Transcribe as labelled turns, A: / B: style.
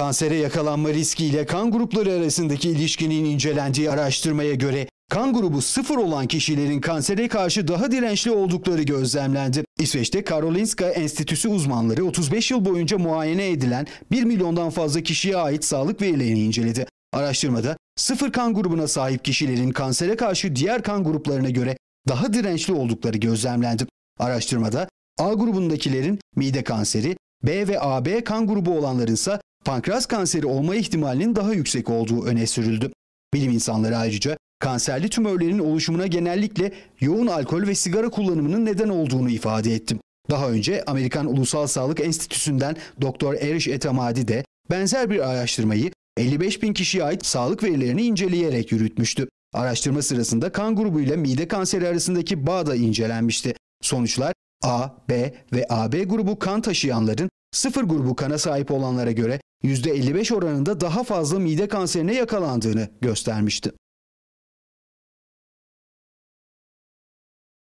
A: Kansere yakalanma riski ile kan grupları arasındaki ilişkinin incelendiği araştırmaya göre kan grubu sıfır olan kişilerin kansere karşı daha dirençli oldukları gözlemlendi. İsveç'te Karolinska Enstitüsü uzmanları 35 yıl boyunca muayene edilen 1 milyondan fazla kişiye ait sağlık verilerini inceledi. Araştırmada sıfır kan grubuna sahip kişilerin kansere karşı diğer kan gruplarına göre daha dirençli oldukları gözlemlendi. Araştırmada A grubundakilerin mide kanseri, B ve AB kan grubu olanların ise pankreas kanseri olma ihtimalinin daha yüksek olduğu öne sürüldü. Bilim insanları ayrıca kanserli tümörlerin oluşumuna genellikle yoğun alkol ve sigara kullanımının neden olduğunu ifade etti. Daha önce Amerikan Ulusal Sağlık Enstitüsü'nden Doktor Eriş Etamadi de benzer bir araştırmayı 55 bin kişiye ait sağlık verilerini inceleyerek yürütmüştü. Araştırma sırasında kan grubu ile mide kanseri arasındaki bağ da incelenmişti. Sonuçlar A, B ve AB grubu kan taşıyanların sıfır grubu kana sahip olanlara göre %55 oranında daha fazla mide kanserine yakalandığını göstermişti.